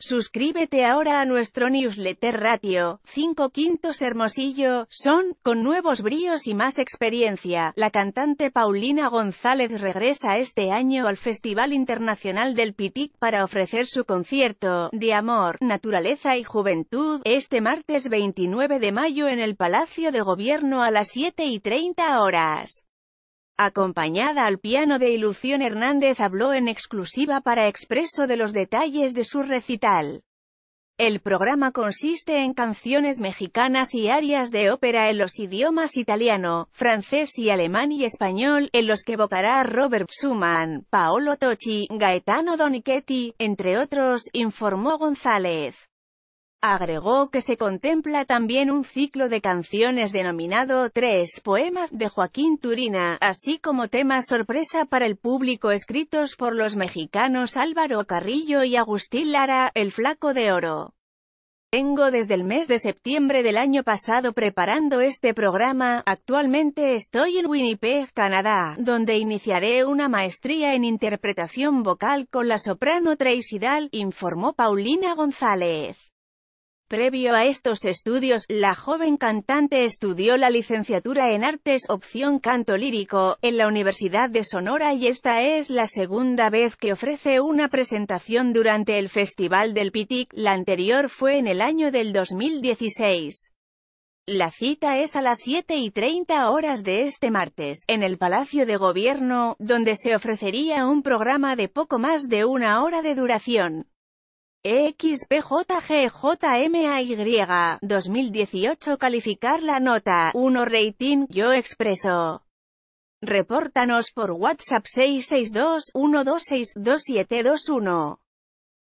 Suscríbete ahora a nuestro newsletter Ratio, 5 Quintos Hermosillo, son, con nuevos bríos y más experiencia, la cantante Paulina González regresa este año al Festival Internacional del Pitic para ofrecer su concierto, de amor, naturaleza y juventud, este martes 29 de mayo en el Palacio de Gobierno a las 7 y 30 horas. Acompañada al piano de Ilusión Hernández habló en exclusiva para Expreso de los detalles de su recital. El programa consiste en canciones mexicanas y arias de ópera en los idiomas italiano, francés y alemán y español, en los que evocará Robert Schumann, Paolo Tocci, Gaetano Donichetti, entre otros, informó González. Agregó que se contempla también un ciclo de canciones denominado Tres Poemas de Joaquín Turina, así como temas sorpresa para el público escritos por los mexicanos Álvaro Carrillo y Agustín Lara, El Flaco de Oro. «Tengo desde el mes de septiembre del año pasado preparando este programa, actualmente estoy en Winnipeg, Canadá, donde iniciaré una maestría en interpretación vocal con la soprano Tracy informó Paulina González. Previo a estos estudios, la joven cantante estudió la licenciatura en Artes opción canto lírico en la Universidad de Sonora y esta es la segunda vez que ofrece una presentación durante el Festival del Pitic, la anterior fue en el año del 2016. La cita es a las 7 y 30 horas de este martes, en el Palacio de Gobierno, donde se ofrecería un programa de poco más de una hora de duración. XPJGJMAY 2018 calificar la nota 1 rating yo expreso Repórtanos por WhatsApp 662 126 2721